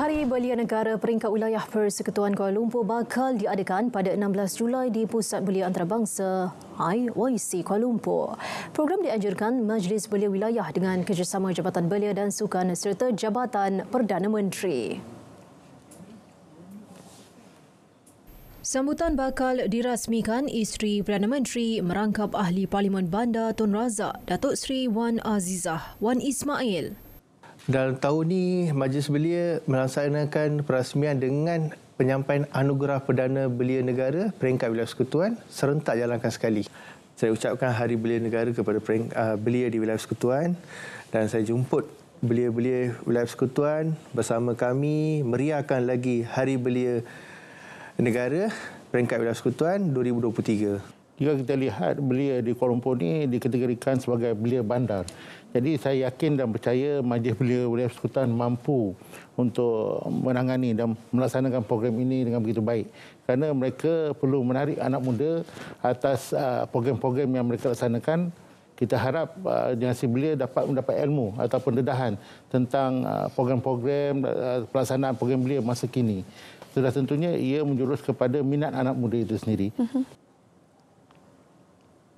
Hari Belia Negara Peringkat Wilayah Persekutuan Kuala Lumpur bakal diadakan pada 16 Julai di Pusat Belia Antarabangsa IYC Kuala Lumpur. Program dianjurkan Majlis Belia Wilayah dengan kerjasama Jabatan Belia dan Sukan serta Jabatan Perdana Menteri. Sambutan bakal dirasmikan isteri Perdana Menteri merangkap Ahli Parlimen Bandar Tun Razak, Datuk Seri Wan Azizah, Wan Ismail dalam tahun ini, Majlis Belia melaksanakan perasmian dengan penyampaian anugerah Perdana Belia Negara peringkat Wilayah Sekutuan serentak jalankan sekali. Saya ucapkan Hari Belia Negara kepada ah, belia di Wilayah Sekutuan dan saya jemput belia-belia Wilayah Sekutuan bersama kami meriahkan lagi Hari Belia Negara peringkat Wilayah Sekutuan 2023. Jika kita lihat belia di Kuala Lumpur ini dikategorikan sebagai belia bandar. Jadi saya yakin dan percaya majlis belia belia persekutuan mampu untuk menangani dan melaksanakan program ini dengan begitu baik. Kerana mereka perlu menarik anak muda atas uh, program-program yang mereka laksanakan kita harap uh, generasi uh, belia dapat mendapat ilmu ataupun dedahan tentang uh, program-program uh, pelaksanaan program belia masa kini. Sudah tentunya ia menjurus kepada minat anak muda itu sendiri. Uh-huh.